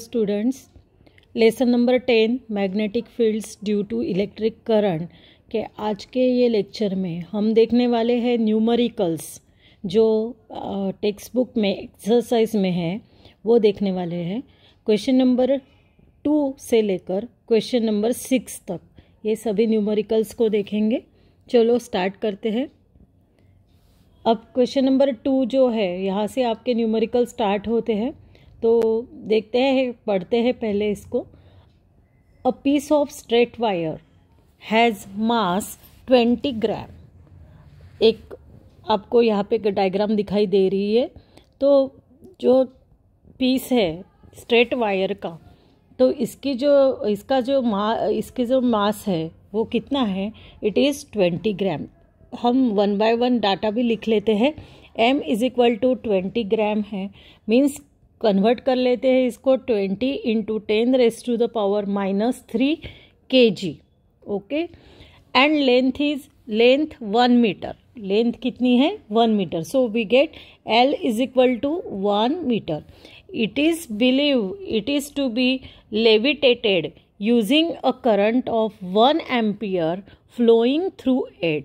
Students lesson number ten magnetic fields due to electric current के आज के ये लेक्चर में हम देखने वाले हैं न्यूमरिकल्स जो टेक्स्ट बुक में एक्सरसाइज में है वो देखने वाले हैं क्वेश्चन नंबर टू से लेकर क्वेश्चन नंबर सिक्स तक ये सभी न्यूमरिकल्स को देखेंगे चलो स्टार्ट करते हैं अब क्वेश्चन नंबर टू जो है यहाँ से आपके न्यूमरिकल स्टार्ट होते हैं तो देखते हैं पढ़ते हैं पहले इसको a piece of straight wire has mass twenty gram एक आपको यहाँ पे डायग्राम दिखाई दे रही है तो जो पीस है स्ट्रेट वायर का तो इसकी जो इसका जो मा इसकी जो मास है वो कितना है इट इज़ ट्वेंटी ग्राम हम वन बाय वन डाटा भी लिख लेते हैं M is equal to twenty gram है मीन्स कन्वर्ट कर लेते हैं इसको twenty into ten raise to the power minus three K G okay and length is length one metre length कितनी है one metre so we get L is equal to one metre it is believe it is to be levitated using a current of one ampere flowing through it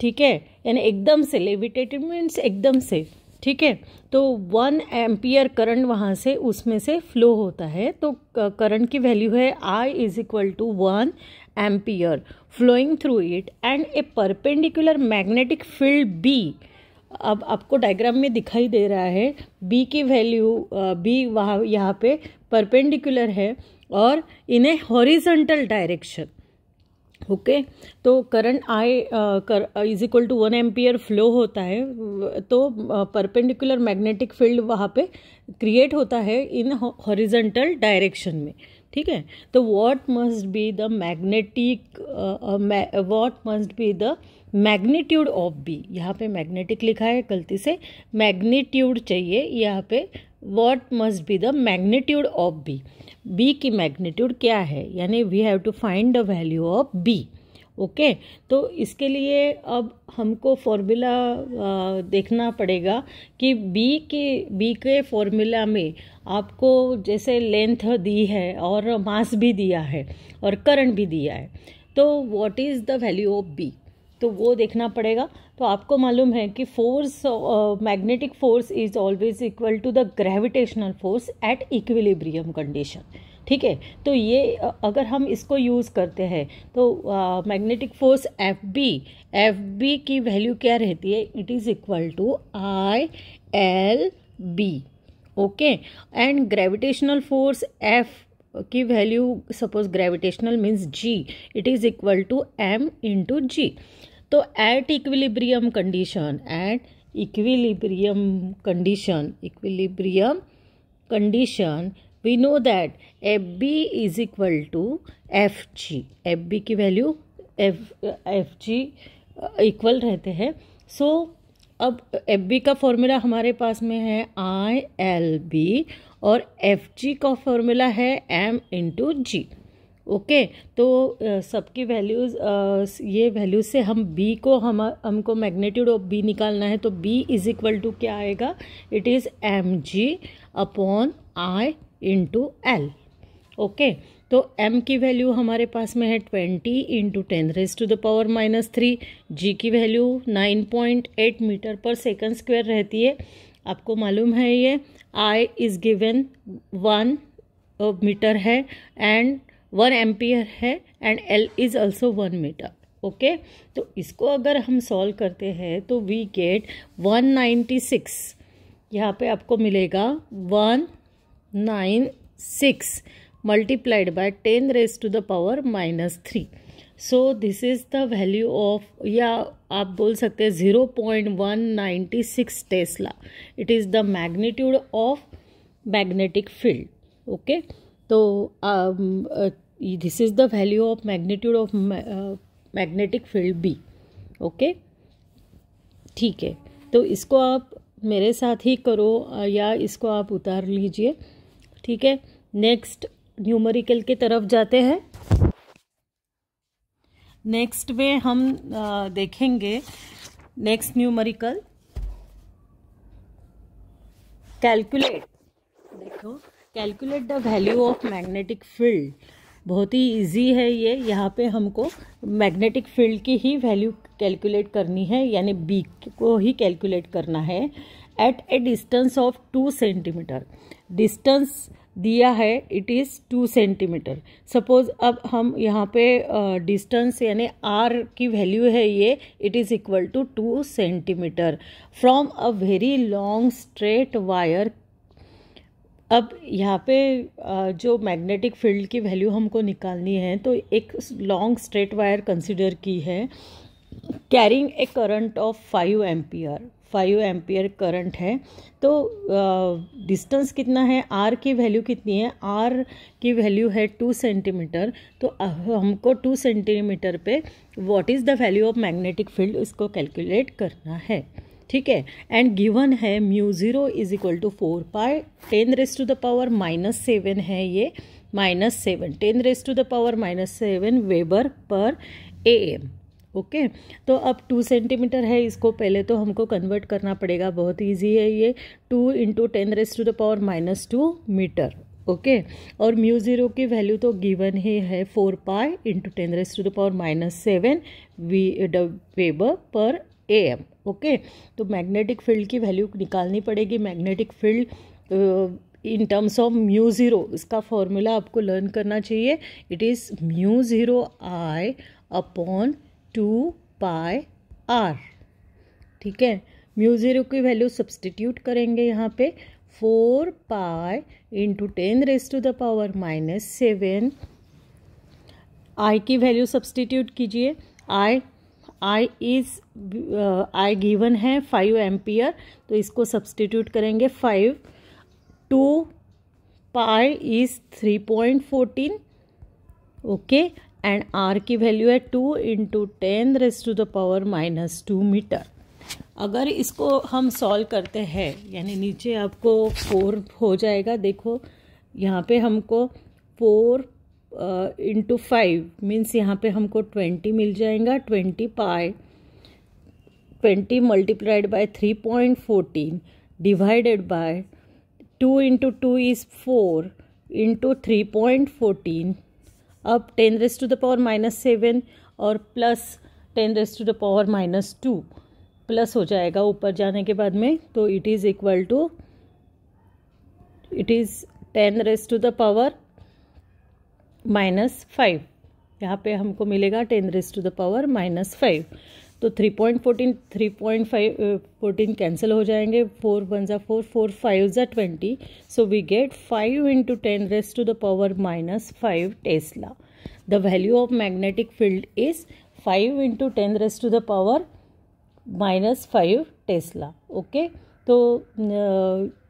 ठीक है यानी एकदम से levitated means एकदम से ठीक है तो वन एम्पियर करंट वहाँ से उसमें से फ्लो होता है तो करंट की वैल्यू है I is equal to one ampere flowing through it and a perpendicular magnetic field B अब आपको डायग्राम में दिखाई दे रहा है बी की वैल्यू बी वहाँ यहाँ पे परपेंडिकुलर है और in a horizontal direction okay okay? तो करंट आई कर is equal to one ampere flow होता है तो परपेंडिकुलर मैग्नेटिक फील्ड वहाँ पे क्रिएट होता है इन हॉरिजेंटल डायरेक्शन में ठीक है तो what must be the magnetic what must be the magnitude of B यहाँ पे मैग्नेटिक लिखा है गलती से मैग्नीट्यूड चाहिए यहाँ पे what must be the magnitude of B B की मैग्नीट्यूड क्या है यानी we have to find the value of B okay तो इसके लिए अब हमको फॉर्मूला देखना पड़ेगा कि बी के बी के फॉर्मूला में आपको जैसे लेंथ दी है और मास भी दिया है और करंट भी दिया है तो what is the value of B तो वो देखना पड़ेगा तो आपको मालूम है कि force magnetic force is always equal to the gravitational force at equilibrium condition ठीक है तो ये अगर हम इसको यूज़ करते हैं तो magnetic force F B F B की वैल्यू क्या रहती है it is equal to I L B okay and gravitational force F की value suppose gravitational means G it is equal to M into G तो at equilibrium condition at equilibrium condition equilibrium condition we know that F B is equal to F G F B की value F F G equal रहते हैं सो so, अब F B का formula हमारे पास में है आई एल बी और एफ जी का फॉर्मूला है एम इंटू जी ओके तो सबकी वैल्यूज़ ये वैल्यूज़ से हम बी को हम हमको मैग्नेट्यूड ऑफ बी निकालना है तो बी इज इक्वल टू क्या आएगा it is M G upon I into L okay तो m की वैल्यू हमारे पास में है twenty into ten raise to the power minus three G की value nine point eight metre per second square रहती है आपको मालूम है ये I is given one metre है एंड वन एम्पियर है and L is also one metre okay तो इसको अगर हम सॉल्व करते हैं तो वी गेट वन सिक्स यहाँ पर आपको मिलेगा one nine six multiplied by ten raise to the power minus three so this is the value of या आप बोल सकते हैं zero point one ninety six tesla it is the magnitude of magnetic field okay तो this is the value of magnitude of magnetic field B okay ठीक है तो इसको आप मेरे साथ ही करो uh, या इसको आप उतार लीजिए ठीक है नेक्स्ट न्यूमरिकल के तरफ जाते हैं नेक्स्ट में हम uh, देखेंगे नेक्स्ट न्यूमरिकल कैलकुलेट देखो calculate the value of magnetic field बहुत ही इजी है ये यहाँ पे हमको मैग्नेटिक फील्ड की ही वैल्यू कैलकुलेट करनी है यानी बी को ही कैलकुलेट करना है at a distance of two centimetre distance दिया है it is two centimetre suppose अब हम यहाँ पे डिस्टेंस uh, यानी आर की वैल्यू है ये it is equal to two centimetre from a very long straight wire अब यहाँ पे जो मैग्नेटिक फील्ड की वैल्यू हमको निकालनी है तो एक लॉन्ग स्ट्रेट वायर कंसिडर की है carrying a current of five ampere five ampere current है तो डिस्टेंस कितना है आर की वैल्यू कितनी है आर की वैल्यू है टू सेंटीमीटर तो हमको टू सेंटीमीटर पे what is the value of magnetic field इसको कैलकुलेट करना है ठीक है एंड गिवन है mu zero is equal to four pi ten raise to the power minus seven है ये minus seven ten raise to the power minus seven weber per A M okay तो अब to centimetre है इसको पहले तो हमको कन्वर्ट करना पड़ेगा बहुत ईजी है ये two into ten raise to the power minus two metre okay okay. और म्यू ज़ीरो की वैल्यू तो गिवन ही है four pi into ten raise to the power minus seven V weber per A M okay तो magnetic field की value निकालनी पड़ेगी magnetic field in terms of mu zero इसका फॉर्मूला आपको लर्न करना चाहिए it is mu zero I upon two pi are ठीक है म्यू ज़ीरो की वैल्यू सब्सटीट्यूट करेंगे यहाँ पे four pi into ten raise to the power minus seven I की वैल्यू सब्सटीट्यूट कीजिए I I is I given है five ampere तो इसको सब्सटीट्यूट करेंगे five two pi is three point fourteen okay and R की value है two into ten raise to the power minus two metre अगर इसको हम सॉल्व करते हैं यानी नीचे आपको फोर हो जाएगा देखो यहाँ पे हमको फोर इंटू फाइव मीन्स यहाँ पे हमको ट्वेंटी मिल जाएगा twenty pi twenty multiplied by three point fourteen divided by two into two is four into three point fourteen अब ten raise to the power minus seven और plus ten raise to the power minus two plus हो जाएगा ऊपर जाने के बाद में तो it is equal to it is ten raise to the power minus five यहाँ पे हमको मिलेगा ten raise to the power minus five तो three point fourteen three point five fourteen cancel हो जाएंगे फोर वन ज़ा फोर फोर फाइव ज़ा twenty so we get five into ten raise to the power minus five tesla the value of magnetic field is five into ten raise to the power minus five tesla okay तो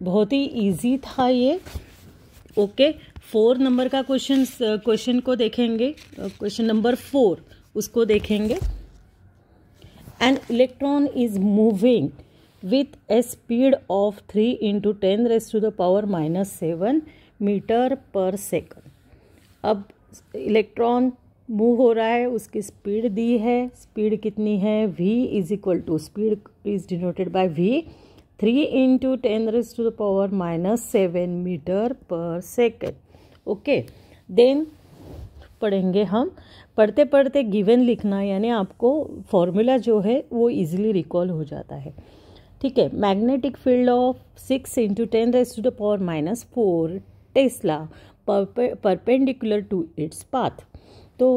बहुत ही easy था ये okay okay? Four number का question question को देखेंगे question number four उसको देखेंगे N electron is moving with a speed of three into ten raise to the power minus seven metre per second अब इलेक्ट्रॉन मूव हो रहा है उसकी स्पीड दी है स्पीड कितनी है V is equal to speed is denoted by V three into ten raise to the power minus seven metre per second okay then पढ़ेंगे हम पढ़ते पढ़ते गिवन लिखना यानी आपको फॉर्मूला जो है वो इजीली रिकॉल हो जाता है ठीक है magnetic field of six into ten raise to the power minus four tesla perpendicular to its path तो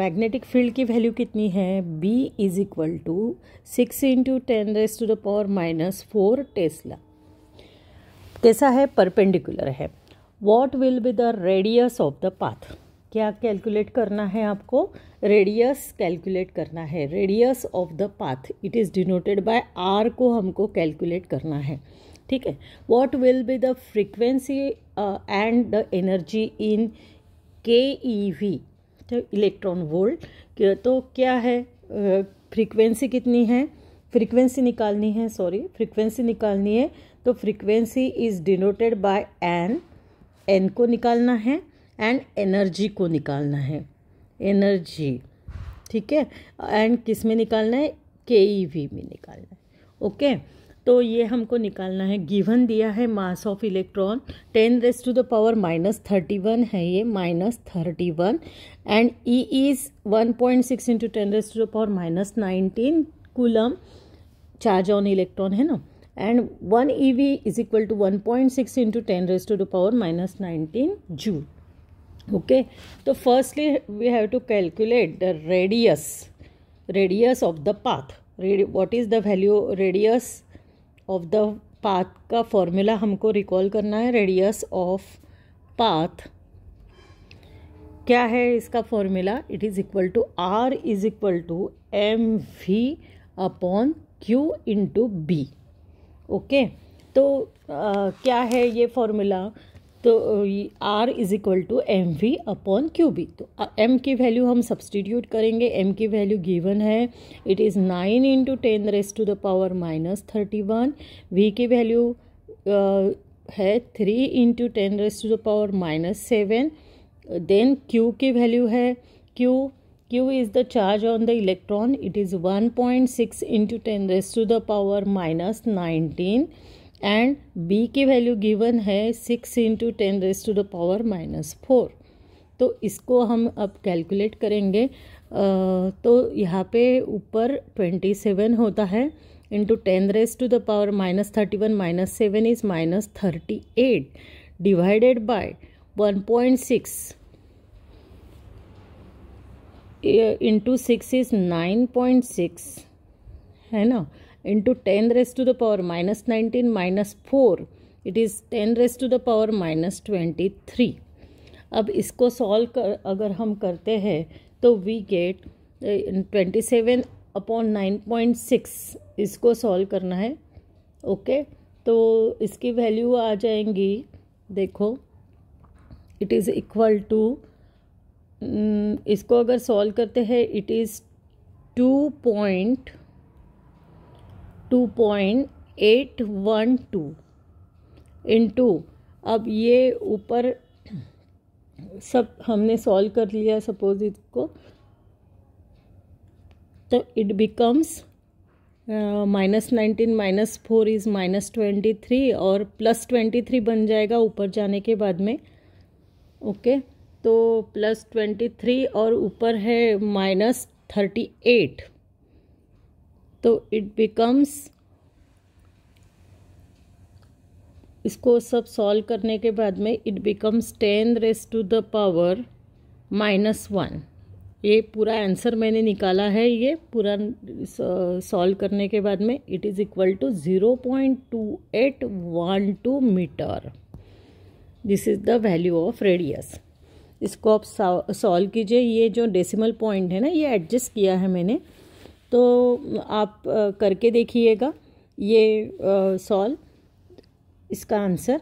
मैग्नेटिक फील्ड की वैल्यू कितनी है B is equal to six into ten raise to the power minus four tesla कैसा है perpendicular है what will be the radius of the path क्या calculate करना है आपको रेडियस कैलकुलेट करना है radius of the path it is denoted bye R को हमको कैलकुलेट करना है ठीक है what will be the frequency and the energy in K E V तो इलेक्ट्रॉन वोल्ट तो क्या है फ्रीक्वेंसी uh, कितनी है फ्रीक्वेंसी निकालनी है सॉरी फ्रीक्वेंसी निकालनी है तो frequency is denoted by N N को निकालना है एंड एनर्जी को निकालना है एनर्जी ठीक है एंड किस में निकालना है के ई वी में निकालना है ओके तो ये हमको निकालना है गिवन दिया है mass of electron ten raise to the power minus thirty one है ये minus thirty one and E is one point six into ten raise to the power minus nineteen coulomb charge on electron है ना and one E V is equal to one point six into ten raise to the power minus nineteen joule okay तो firstly we have to calculate the radius radius of the path radio what is the value radius of the path का formula हमको recall करना है radius of path क्या है इसका formula it is equal to R is equal to M V upon Q into B okay तो आ, uh, क्या है ये फॉर्मूला तो R is equal to M V upon Q B तो एम uh, की वैल्यू हम सब्सटीट्यूट करेंगे एम की वैल्यू गिवन है it is nine into ten raise to the power minus thirty one V की वैल्यू uh, है three into ten raise to the power minus seven then Q की value है Q Q is the charge on the electron. It is 1.6 into 10 raised to the power minus 19 and b की value given है six into ten raise to the power minus four तो इसको हम अब calculate करेंगे तो यहाँ पे ऊपर ट्वेंटी सेवन होता है into ten raise to the power minus thirty one minus seven is minus thirty eight divided by one point six into six is nine point six है ना into ten raise to the power minus nineteen minus four it is ten raise to the power minus twenty three अब इसको solve कर अगर हम करते हैं तो we get twenty seven upon nine point six इसको सॉल्व करना है ओके तो इसकी वैल्यू आ जाएंगी देखो it is equal to hmm, इसको अगर सॉल्व करते हैं it is two point two point eight one two into अब ये ऊपर सब हमने सॉल्व कर लिया सपोज इसको तो it becomes minus nineteen minus four is minus twenty three और प्लस ट्वेंटी थ्री बन जाएगा ऊपर जाने के बाद में ओके okay? तो प्लस ट्वेंटी थ्री और ऊपर है माइनस थर्टी एट तो इट बिकम्स इसको सब सॉल्व करने के बाद में it becomes ten raise to the power minus one ये पूरा आंसर मैंने निकाला है ये पूरा सॉल्व करने के बाद में it is equal to zero point two eight one two metre this is the value of radius इसको आप सॉल्व कीजिए ये जो डेसिमल पॉइंट है ना ये एडजस्ट किया है मैंने तो आप करके देखिएगा ये सॉल्व इसका आंसर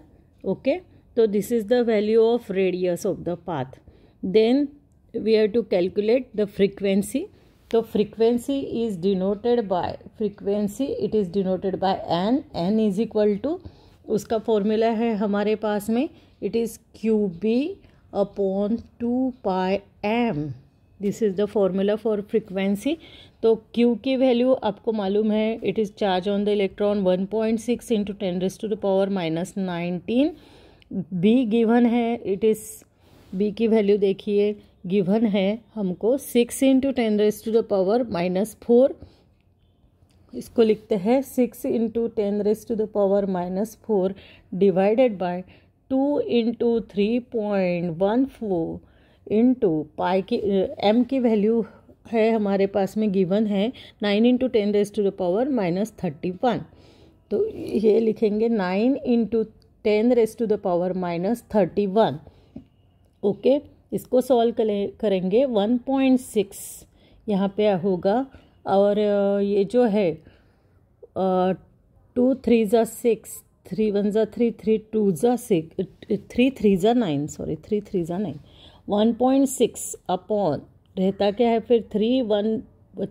ओके तो this is the value of radius of the path then we have to calculate the frequency तो frequency is denoted by frequency it is denoted by N N is equal to उसका formula है हमारे पास में it is Q B upon two pi M this is the formula for frequency तो Q की value आपको मालूम है it is charge on the electron one point six into ten raise to the power minus nineteen B given है it is B की value देखिए given है हमको six into ten raise to the power minus four इसको लिखते हैं six into ten raise to the power minus four divided by two into three point one four into pi की M की value है हमारे पास में गिवन है nine into ten raise to the power minus thirty one तो ये लिखेंगे nine into ten raise to the power minus thirty one okay इसको सॉल्व करेंगे वन पॉइंट सिक्स यहाँ पे होगा और ये जो है टू थ्री ज़ा सिक्स थ्री वन ज़ा थ्री थ्री टू ज़ा सिक्स थ्री थ्री ज़ा नाइन सॉरी थ्री थ्री ज़ा nine one point six upon रहता क्या है फिर three one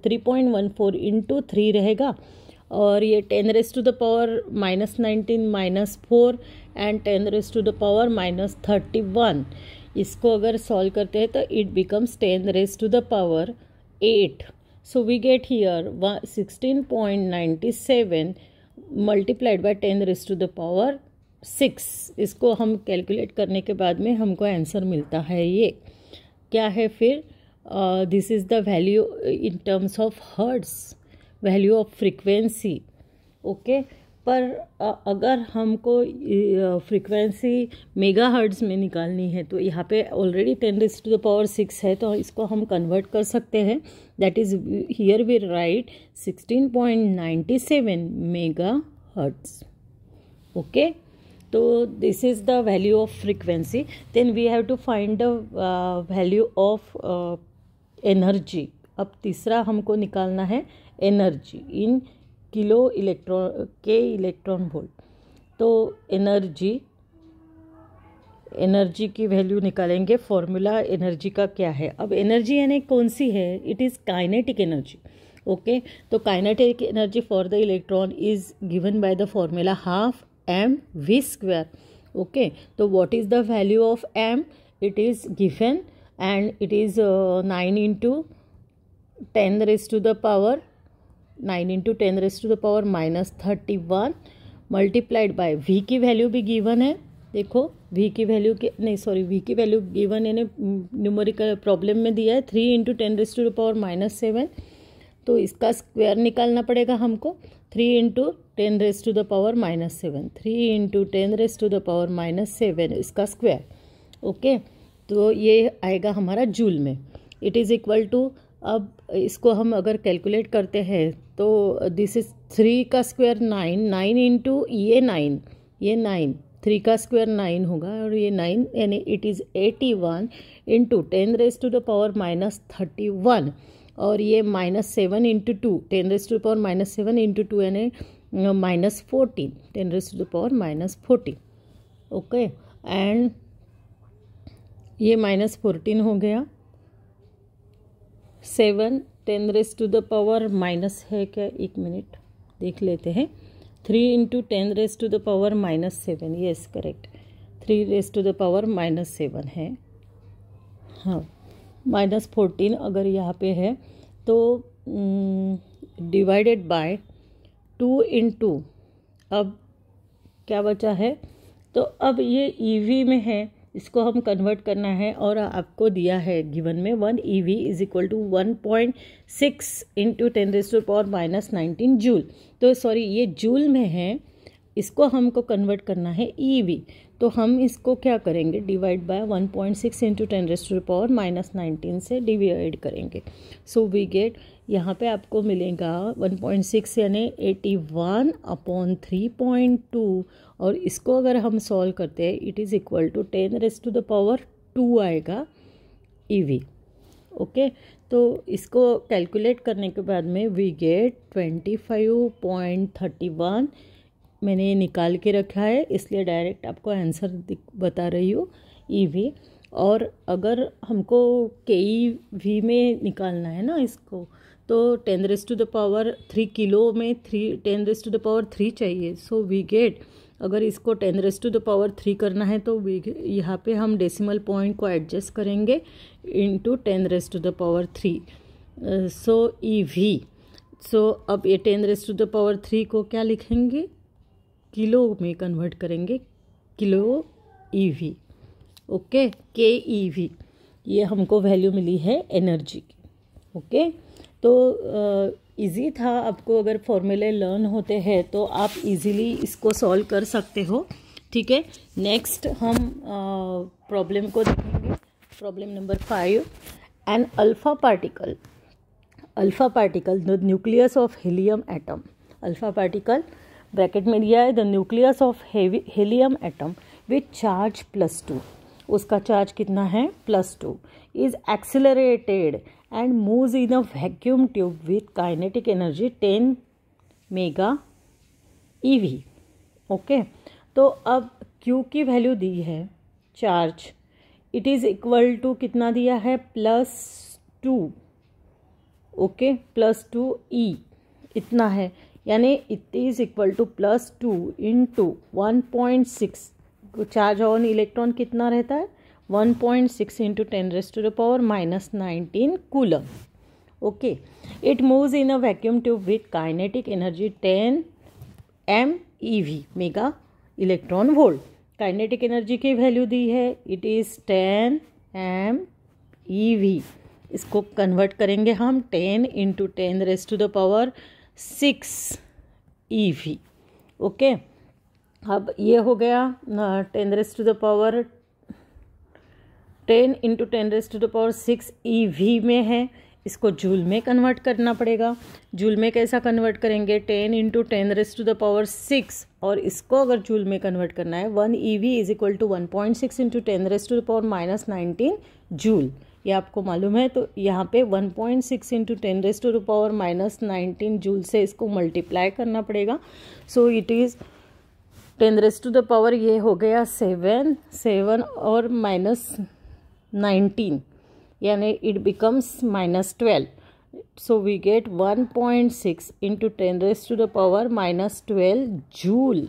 three point one four into three रहेगा और ये ten raise to the power minus nineteen minus four and ten raise to the power minus thirty one इसको अगर solve करते हैं तो it becomes ten raise to the power eight so we get here sixteen point ninety seven multiplied by ten raise to the power six इसको हम calculate करने के बाद में हमको आंसर मिलता है ये क्या है फिर this is the value in terms of hertz value of frequency okay पर अगर हमको फ्रीक्वेंसी मेगा हर्ट्स में निकालनी है तो यहाँ पे already ten raise to the power six है तो इसको हम कन्वर्ट कर सकते हैं that is here we write sixteen point ninety seven mega hertz okay तो this is the value of frequency then we have to find the value of energy अब तीसरा हमको निकालना है एनर्जी इन किलो इलेक्ट्रॉन के electron volt तो energy energy की value निकालेंगे फॉर्मूला एनर्जी का क्या है अब एनर्जी यानी कौन सी है it is kinetic energy okay तो kinetic energy for the electron is given by the formula half M V square okay तो what is the value of M it is given and it is nine into ten raise to the power nine into ten raise to the power minus thirty one multiplied by V की value भी given है देखो V की value के नहीं sorry V की value given यानी numerical problem में दिया है three into ten raise to the power minus seven तो इसका स्क्वायर निकालना पड़ेगा हमको three into ten raise to the power minus seven three into ten raise to the power minus seven इसका स्क्वायर ओके तो ये आएगा हमारा जूल में इट इज़ इक्वल टू अब इसको हम अगर कैलकुलेट करते हैं तो दिस इज़ थ्री का स्क्वायर नाइन नाइन इंटू ये नाइन ये नाइन थ्री का स्क्वायर नाइन होगा और ये नाइन यानी it is eighty one into ten raise to the power minus thirty one और ये minus seven into two ten raise to the power minus seven into two यानी minus fourteen ten raise to the power minus fourteen okay and ये minus fourteen हो गया seven ten raise to the power minus है क्या एक minute देख लेते हैं three into ten raise to the power minus seven yes correct three raise to the power minus seven है हाँ माइनस फोर्टीन अगर यहाँ पे है तो divided by two into अब क्या बचा है तो अब ये ई e में है इसको हम कन्वर्ट करना है और आपको दिया है गिवन में one E V is equal to one point six into ten raise to power minus nineteen joule तो सॉरी ये जूल में है इसको हमको कन्वर्ट करना है ई e वी तो हम इसको क्या करेंगे divide by one point six into ten raise to power minus nineteen से डिवाइड करेंगे सो वी गेट यहाँ पे आपको मिलेगा वन पॉइंट सिक्स यानी eighty one upon three point two और इसको अगर हम सॉल्व करते हैं it is equal to ten raise to the power two आएगा ई e ओके तो इसको कैलकुलेट करने के बाद में we get twenty five point thirty one मैंने ये निकाल के रखा है इसलिए डायरेक्ट आपको आंसर बता रही हूँ ई e वी और अगर हमको के ई वी में निकालना है ना इसको तो ten raise to the power three kilo में three ten raise to the power three चाहिए सो वी गेट अगर इसको ten raise to the power three करना है तो यहाँ पे हम डेसिमल पॉइंट को एडजस्ट करेंगे into ten raise to the power three so E V so अब ये ten raise to the power three को क्या लिखेंगे किलो में कन्वर्ट करेंगे किलो ई वी ओके के ई वी ये हमको वैल्यू मिली है एनर्जी की ओके okay? तो इजी था आपको अगर फॉर्मूले लर्न होते हैं तो आप इजीली इसको सॉल्व कर सकते हो ठीक है नेक्स्ट हम प्रॉब्लम को देखेंगे problem number five an alpha particle alpha particle the nucleus of helium atom alpha particle bracket में दिया है the nucleus of helium atom with charge plus two उसका चार्ज कितना है plus two is accelerated and move in a vacuum tube with kinetic energy ten mega eV okay तो अब Q की value दी है charge it is equal to कितना दिया है plus to okay plus two e इतना है यानी it is equal to plus two into one point six charge on electron कितना रहता है one point six into ten raise to the power minus nineteen coulomb okay it moves in a vacuum tube with kinetic energy ten M e V mega electron volt kinetic energy की value दी है it is ten M e V इसको convert करेंगे हम ten into ten raise to the power six e V okay अब ये हो गया ten raise to the power ten into ten raise to the power six e V में है इसको जूल में कन्वर्ट करना पड़ेगा जूल में कैसा कन्वर्ट करेंगे ten into ten raise to the power six और इसको अगर जूल में कन्वर्ट करना है one E V is equal to one point six into ten raise to the power minus nineteen joule ये आपको मालूम है तो यहाँ पे one point six into ten raise to the power minus nineteen joule से इसको मल्टीप्लाई करना पड़ेगा so it is ten raise to the power ये हो गया सेवन सेवन और माइनस नाइनटीन यानी it becomes minus twelve so we get one point six into ten raise to the power minus twelve joule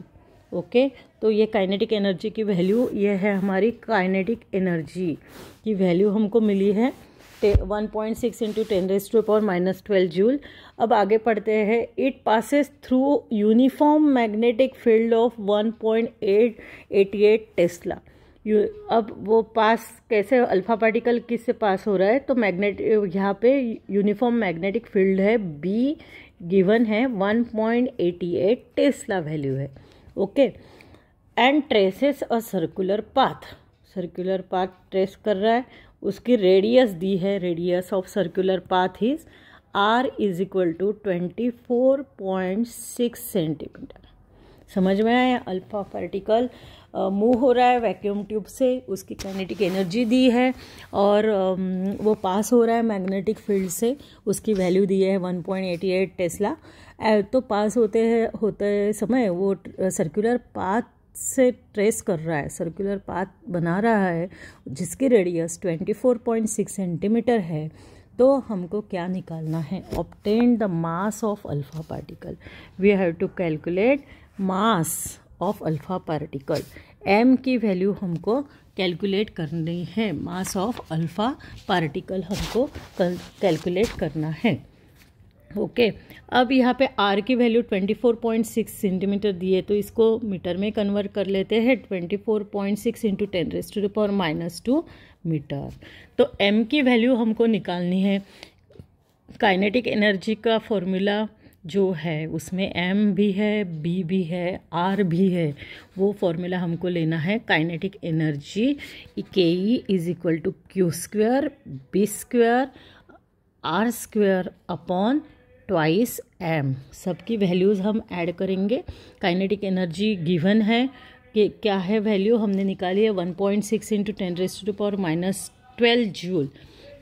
okay तो ये kinetic energy की value ये है हमारी काइनेटिक एनर्जी की वैल्यू हमको मिली है one point six into ten raise to power minus twelve joule अब आगे पढ़ते हैं it passes through uniform magnetic field of one point eight eighty eight tesla अब वो पास कैसे अल्फ़ा पार्टिकल किससे पास हो रहा है तो मैग्नेट यहाँ पे यूनिफॉर्म मैग्नेटिक फील्ड है बी गिवन है one point eighty eight tesla value है okay and traces a circular path circular path trace कर रहा है उसकी रेडियस दी है radius of circular path is R is equal to twenty four point six centimetre समझ में आया अल्फा पार्टिकल मूव हो रहा है वैक्यूम ट्यूब से उसकी काइनेटिक एनर्जी दी है और uh, वो पास हो रहा है मैग्नेटिक फील्ड से उसकी वैल्यू दी है one point eighty eight tesla तो पास होते हैं होते समय वो सर्कुलर पाथ से ट्रेस कर रहा है सर्कुलर पाथ बना रहा है जिसकी रेडियस 24.6 सेंटीमीटर है तो हमको क्या निकालना है obtain the mass of alpha particle we have to calculate mass of alpha particle M की वैल्यू हमको कैलकुलेट करनी है मास ऑफ अल्फ़ा पार्टिकल हमको कैलकुलेट करना है ओके okay. अब यहाँ पे आर की वैल्यू 24.6 सेंटीमीटर दिए तो इसको मीटर में कन्वर्ट कर लेते हैं 24.6 into ten raise to the power minus two metre तो एम की वैल्यू हमको निकालनी है काइनेटिक एनर्जी का फॉर्मूला जो है उसमें एम भी है बी भी है आर भी है वो फॉर्मूला हमको लेना है kinetic energy K E is equal to q square B square R square upon twice M सबकी वैल्यूज़ हम ऐड करेंगे काइनेटिक एनर्जी गिवन है कि क्या है वैल्यू हमने निकाली है one point six into ten rest to power minus twelve joule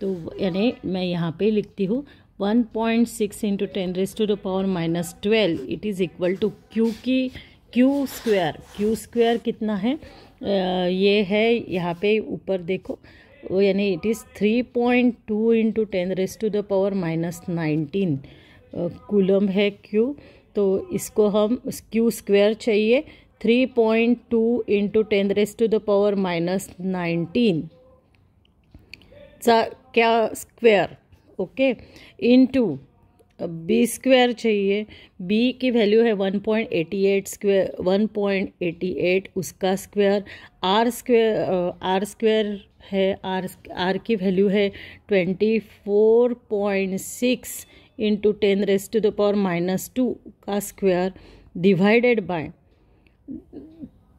तो यानी मैं यहाँ पे लिखती हूँ one point six into ten raise to the power minus twelve it is equal to q की क्यू स्क्वायर क्यू स्क्वायर कितना है आ, ये है यहाँ पे ऊपर देखो यानी it is three point two into ten raise to the power minus nineteen coulomb है क्यू तो इसको हम क्यू स्क्वायर चाहिए three point two into ten raise to the power minus nineteen q square okay into B square चाहिए B की value है one point eighty eight square one point eighty eight उसका square R square R square है R R की value है twenty four point six into ten raise to the power minus two का square divided by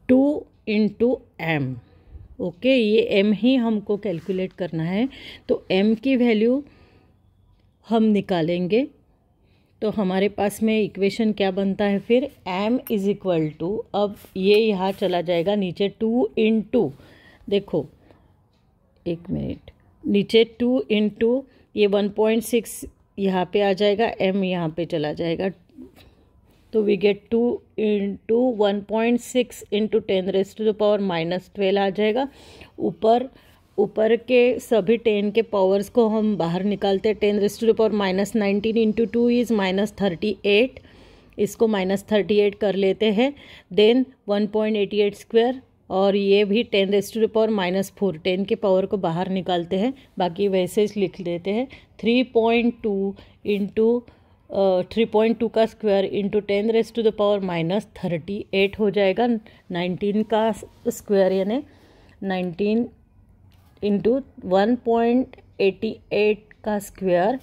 two into M okay ये M ही हमको calculate करना है तो एम की वैल्यू हम निकालेंगे तो हमारे पास में इक्वेशन क्या बनता है फिर एम इज़ इक्वल टू अब ये यहाँ चला जाएगा नीचे टू इन टू देखो एक मिनट नीचे टू इन टू ये वन पॉइंट सिक्स यहाँ पे आ जाएगा एम यहाँ पे चला जाएगा तो we get two into one point six into ten raise to the power minus twelve आ जाएगा ऊपर ऊपर के सभी टेन के पावर्स को हम बाहर निकालते हैं ten raise to the power minus nineteen into two is minus thirty eight इसको माइनस थर्टी एट कर लेते हैं then one point eighty eight square और ये भी ten raise to the power minus four ten के पावर को बाहर निकालते हैं बाकी वैसे ही लिख लेते हैं three point two into three point two का square into ten raise to the power minus thirty eight हो जाएगा नाइनटीन का स्क्वायर यानी nineteen into one point eighty eight का स्क्वायर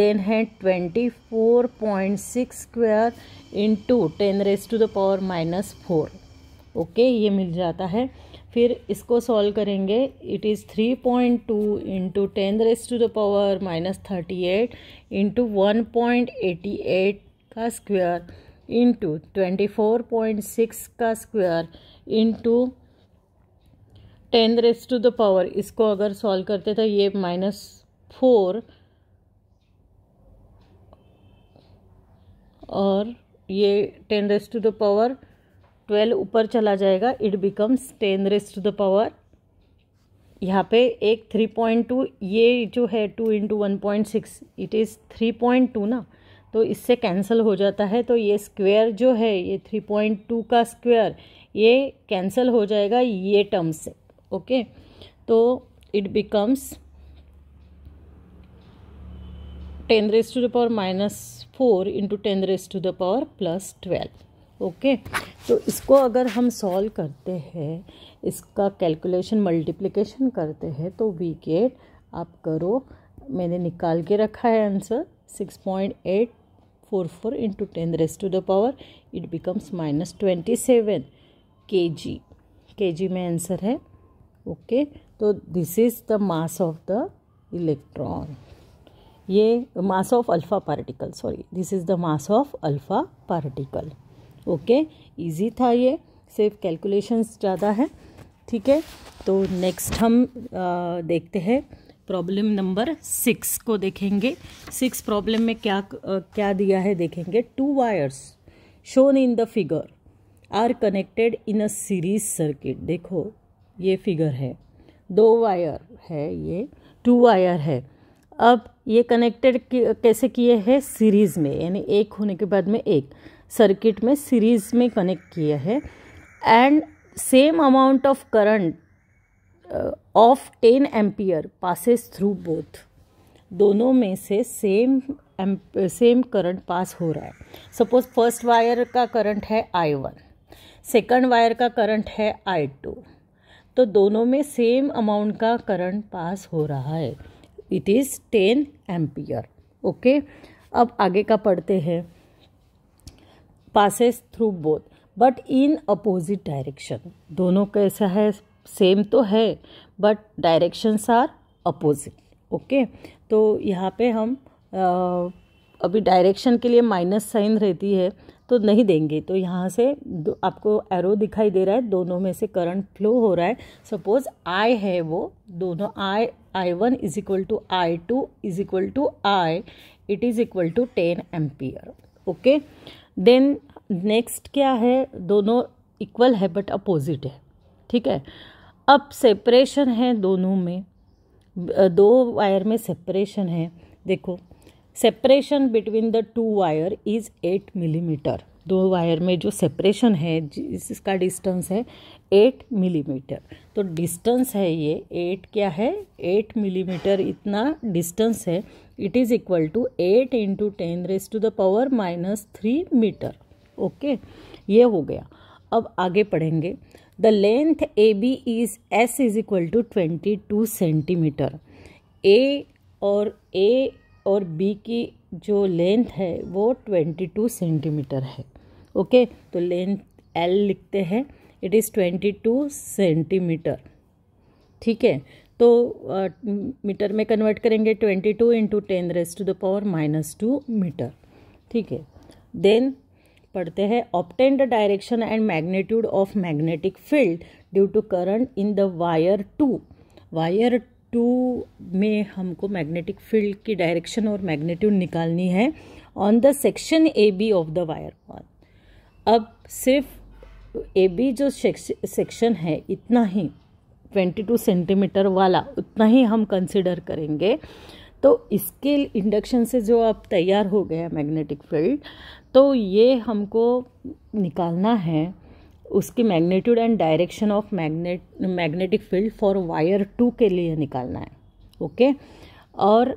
देन है twenty four point six square into ten raise to the power minus four okay ये मिल जाता है फिर इसको सॉल्व करेंगे it is three point two into ten raise to the power minus thirty eight into one point eighty eight का square into twenty four point six का square into ten raise to the power इसको अगर solve करते तो ये minus four और ये ten raise to the power twelve ऊपर चला जाएगा it becomes ten raise to the power यहाँ पे एक थ्री पॉइंट टू ये जो है two into one point six it is three point two ना तो इससे कैंसिल हो जाता है तो ये स्क्वेयर जो है ये थ्री पॉइंट टू का स्क्वेयर ये कैंसिल हो जाएगा ये टर्म से ओके तो it becomes ten raise to the power minus four into ten raise to the power plus twelve okay तो इसको अगर हम सॉल्व करते हैं इसका कैलकुलेशन मल्टीप्लिकेशन करते हैं तो वी गेट आप करो मैंने निकाल के रखा है answer six point eight four four into ten raise to the power it becomes minus twenty seven K G K G में आंसर है ओके तो this is the mass of the electron ये mass of alpha particle sorry this is the mass of alpha particle okay easy था ये सिर्फ calculations ज़्यादा है ठीक है तो नेक्स्ट हम आ, देखते हैं प्रॉब्लम नंबर सिक्स को देखेंगे सिक्स प्रॉब्लम में क्या आ, क्या दिया है देखेंगे two wires shown in the figure are connected in a series circuit देखो ये फिगर है दो वायर है ये टू वायर है अब ये कनेक्टेड कैसे किए हैं सीरीज़ में यानी एक होने के बाद में एक सर्किट में सीरीज में कनेक्ट किया है and same amount of current of ten ampere passes through both दोनों में से सेम सेम करंट पास हो रहा है सपोज फर्स्ट वायर का करंट है आई वन सेकेंड वायर का करंट है आई टू तो दोनों में सेम अमाउंट का करंट पास हो रहा है it is ten ampere okay अब आगे का पढ़ते हैं passes through both but in opposite direction दोनों कैसा है सेम तो है but directions are opposite okay तो यहाँ पे हम आ, अभी डायरेक्शन के लिए माइनस साइन रहती है तो नहीं देंगे तो यहाँ से आपको एरो दिखाई दे रहा है दोनों में से करंट फ्लो हो रहा है सपोज आई है वो दोनों I I one is equal to I two is equal to I it is equal to ten ampere okay then next क्या है दोनों इक्वल है बट अपोजिट है ठीक है अब सेपरेशन है दोनों में दो वायर में सेपरेशन है देखो separation between the two wire is eight millimetre दो वायर में जो सेपरेशन है जिसका डिस्टेंस है एट मिलीमीटर तो डिस्टेंस है ये एट क्या है एट मिलीमीटर इतना डिस्टेंस है it is equal to eight into ten raise to the power minus three metre okay ये हो गया अब आगे पढ़ेंगे the length A B is S is equal to twenty two centimetre A और A और बी की जो लेंथ है वो ट्वेंटी टू सेंटीमीटर है ओके okay? तो लेंथ एल लिखते हैं it is twenty two centimetre ठीक है तो मीटर में कन्वर्ट करेंगे twenty two into ten raise to the power minus two metre ठीक है देन पढ़ते हैं obtain the direction and magnitude of magnetic field due to current in the wire two wire two में हमको magnetic field की direction और magnitude निकालनी है on the section A B of the wire one अब सिर्फ ए बी जो section है इतना ही 22 सेंटीमीटर वाला उतना ही हम कंसिडर करेंगे तो इसके इंडक्शन से जो अब तैयार हो गया मैग्नेटिक फील्ड तो ये हमको निकालना है उसकी magnitude and direction of magnet magnetic field for wire two के लिए निकालना है ओके और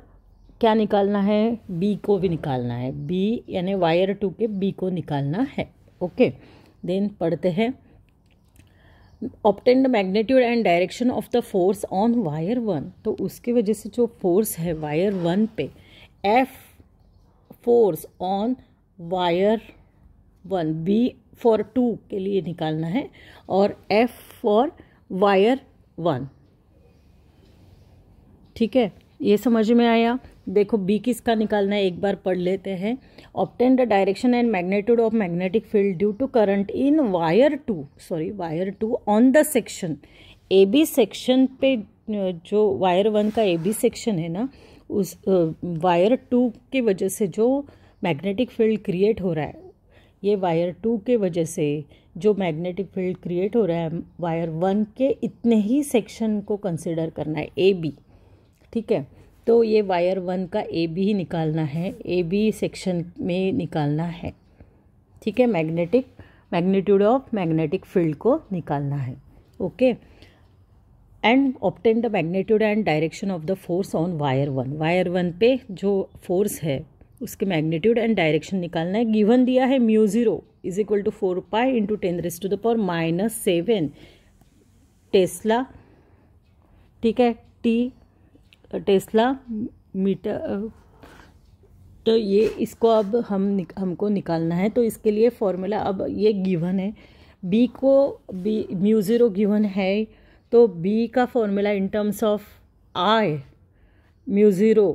क्या निकालना है बी को भी निकालना है बी यानी वायर टू के बी को निकालना है ओके देन पढ़ते हैं obtain the and direction of the force on wire one तो उसकी वजह से जो फोर्स है वायर वन पे F force on wire one B for two के लिए निकालना है और एफ फॉर वायर वन ठीक है ये समझ में आया देखो बी किसका निकालना है एक बार पढ़ लेते हैं obtain the direction and magnitude of magnetic field due to current in wire two sorry wire two on the section A B section पे जो वायर वन का ए बी सेक्शन है ना उस वायर टू के वजह से जो मैग्नेटिक फील्ड क्रिएट हो रहा है ये वायर टू के वजह से जो मैग्नेटिक फील्ड क्रिएट हो रहा है वायर वन के इतने ही सेक्शन को कंसिडर करना है ए बी ठीक है तो ये वायर वन का ए बी निकालना है ए बी सेक्शन में निकालना है ठीक है magnetic magnitude of magnetic field को निकालना है okay and obtain the magnitude and direction of the force on wire one wire one पे जो फोर्स है उसके मैग्नीट्यूड एंड डायरेक्शन निकालना है गिवन दिया है mu zero is equal to four pi into ten raise to the power minus seven tesla ठीक है टी टेस्ला मीटर तो ये इसको अब हम निक, हमको निकालना है तो इसके लिए फॉर्मूला अब ये गिवन है बी को बी म्यू ज़ीरो गिवन है तो बी का formula in terms of I mu zero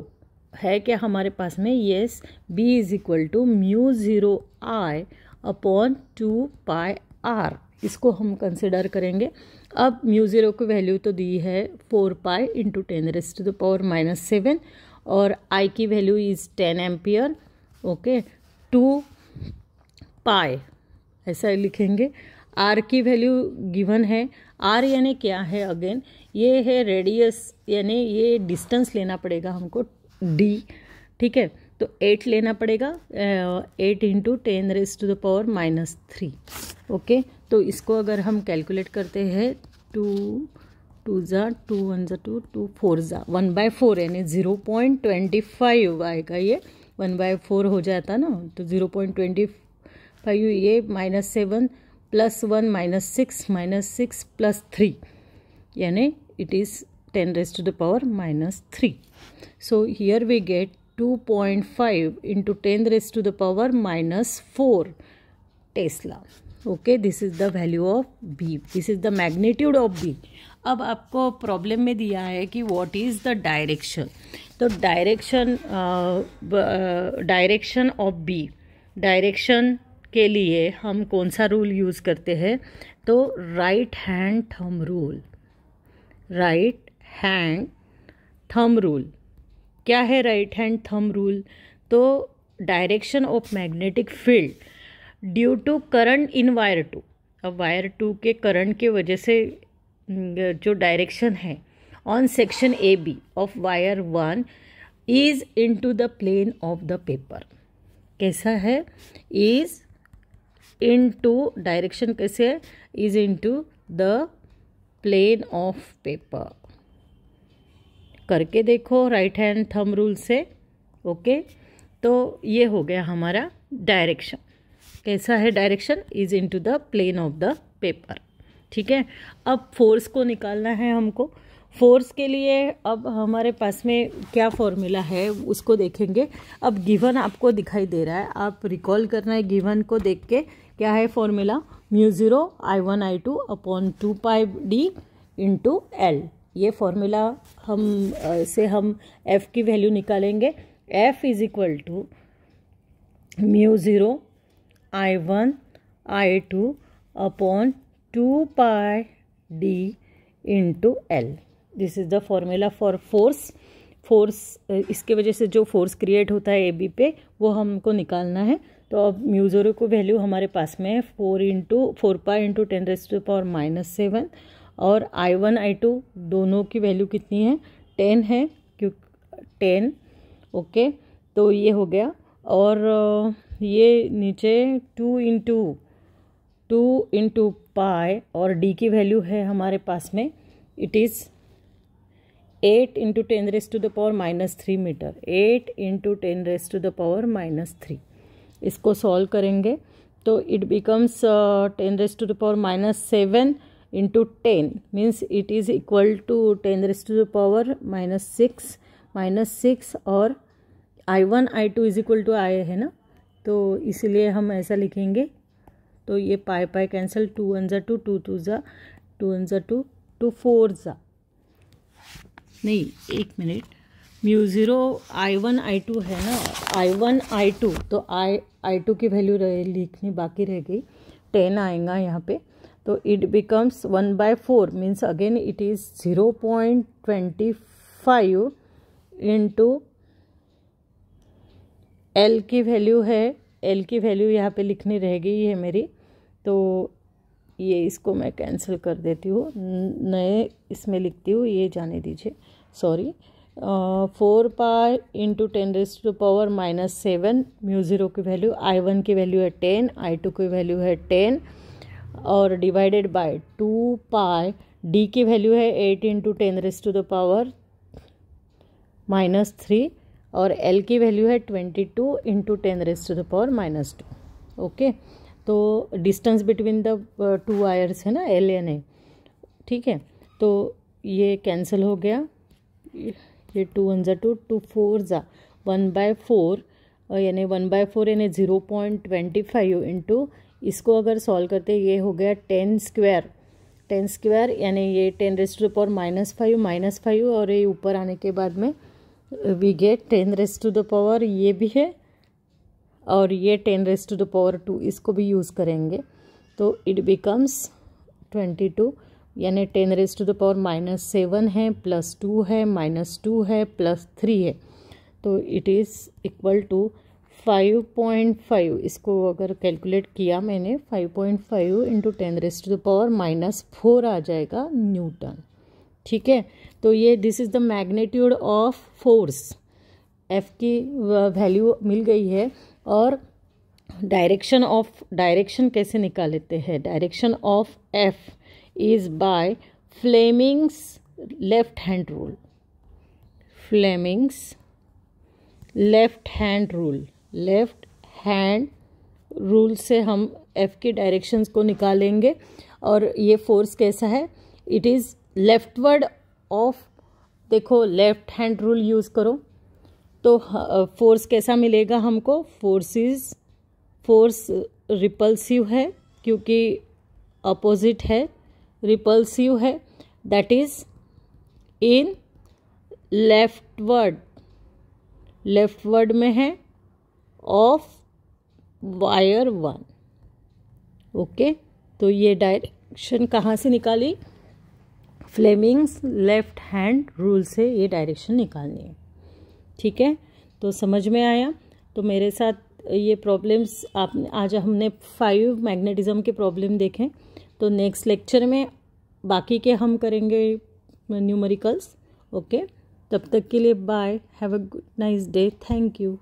है क्या हमारे पास में yes B is equal to mu zero I upon two pi R इसको हम कंसिडर करेंगे अब म्यू ज़ीरो की वैल्यू तो दी है four pi into ten rest to the power minus seven और आई की value is ten ampere okay two pi ऐसा लिखेंगे आर की वैल्यू गिवन है आर यानी क्या है अगेन ये है रेडियस यानी ये डिस्टेंस लेना पड़ेगा हमको डी ठीक है तो एट लेना पड़ेगा eight into ten rest to the power minus three okay तो इसको अगर हम कैलकुलेट करते हैं टू टू ज़ा टू वन ज़ा टू टू फोर ज़ा वन बाय फोर यानी ज़ीरो पॉइंट ट्वेंटी फाइव आएगा ये वन बाय फोर हो जाता ना तो ज़ीरो पॉइंट ट्वेंटी फाइव ये minus seven plus one minus six minus six plus three यानी it is ten raise to the power minus three so here we get two point five into ten raise to the power minus four tesla okay this is the value of B this is the magnitude of B अब आपको problem में दिया है कि what is the direction तो direction direction of B direction के लिए हम कौन सा रूल यूज़ करते हैं तो right hand thumb rule right hand thumb rule क्या है राइट हैंड थम रूल तो direction of magnetic field due to current in wire two अब वायर टू के करंट के वजह से जो डायरेक्शन है on section A B of wire one is into the plane of the paper कैसा है इज इन टू डायरेक्शन कैसे है is into the plane of paper करके देखो राइट हैंड थम रूल से okay तो ये हो गया हमारा डायरेक्शन कैसा है direction is into the plane of the paper ठीक है अब फोर्स को निकालना है हमको फोर्स के लिए अब हमारे पास में क्या फॉर्मूला है उसको देखेंगे अब गिवन आपको दिखाई दे रहा है आप रिकॉल करना है गिवन को देख के क्या है formula mu zero I one I two upon two pi D into L ये फॉर्मूला हम से हम एफ़ की वैल्यू निकालेंगे F is equal to mu zero I one I two upon two pi D into L this is the formula for force force इसके वजह से जो फोर्स क्रिएट होता है ए बी पे वो हमको निकालना है तो अब म्यूज़ोरो को वैल्यू हमारे पास में है four into four pi into ten raise to power minus seven और आई वन आई टू दोनों की वैल्यू कितनी है टेन है क्यों टेन ओके तो ये हो गया और uh, ये नीचे टू इंटू टू इंटू पाए और डी की वैल्यू है हमारे पास में it is eight into ten raise to the power minus three meter eight into ten raise to the power minus three इसको सॉल्व करेंगे तो it becomes ten raise to the power minus seven into ten means it is equal to ten raise to the power minus six minus six और I one I two is equal to I है ना तो इसलिए हम ऐसा लिखेंगे तो ये pi pi cancel two one ज़ा टू टू टू ज़ा टू वन ज़ा टू टू फोर ज़ा नहीं एक minute mu zero I one I two है ना आई वन आई टू तो आई आई टू की वैल्यू रहे लिखनी बाकी रह गई टेन आएगा यहाँ पे तो it becomes one by four means again it is zero point twenty five into L की वैल्यू है एल की वैल्यू यहाँ पे लिखनी रह गई है मेरी तो ये इसको मैं कैंसिल कर देती हूँ नए इसमें लिखती हूँ ये जाने दीजिए sorry four pi into ten raise to power minus seven mu zero की वैल्यू आई वन की वैल्यू है टेन आई टू की वैल्यू है टेन और divided by two pi D की वैल्यू है eight into ten raise to the power minus three और L की वैल्यू है twenty two into ten raise to the power minus two okay तो distance between the two Aires है ना L N A ठीक है तो ये कैंसिल हो गया ये टू वन ज़ा टू टू फोर ज़ा वन बाय फोर यानी वन बाय फोर यानी zero point twenty five into इसको अगर सॉल्व करते ये हो गया टेन स्क्वायर टेन स्क्वायर यानी ये ten rest to power minus five minus five और ये ऊपर आने के बाद में we get ten raise to the power ये भी है और ये ten raise to the power two इसको भी यूज़ करेंगे तो इट बिकम्स ट्वेंटी टू यानी ten raise to the power minus seven है प्लस टू है माइनस टू है प्लस थ्री है तो it is equal to five point five इसको अगर कैलकुलेट किया मैंने five point five into ten raise to the power minus four आ जाएगा न्यूटन ठीक है तो ये this is the magnitude of force F की वैल्यू uh, मिल गई है और डायरेक्शन ऑफ डायरेक्शन कैसे निकालते हैं direction of F is by Fleming's left hand rule Fleming's left hand rule left hand rule से हम एफ के डायरेक्शंस को निकालेंगे और ये फोर्स कैसा है इट इज़ लेफ्टवर्ड ऑफ देखो लेफ्ट हैंड रूल यूज़ करो तो फोर्स कैसा मिलेगा हमको फोर्सेस फोर्स रिपल्सिव है क्योंकि अपोजिट है रिपल्सिव है that is in leftward leftward में है ऑफ वायर वन ओके तो ये डायरेक्शन कहाँ से निकाली फ्लेमिंग्स लेफ्ट हैंड रूल से ये डायरेक्शन निकालनी है ठीक है तो समझ में आया तो मेरे साथ ये प्रॉब्लम्स आप आज हमने फाइव मैग्नेटिज़म के प्रॉब्लम देखे तो नेक्स्ट लेक्चर में बाकी के हम करेंगे न्यूमरिकल्स ओके तब तक के लिए bye have a good nice day thank you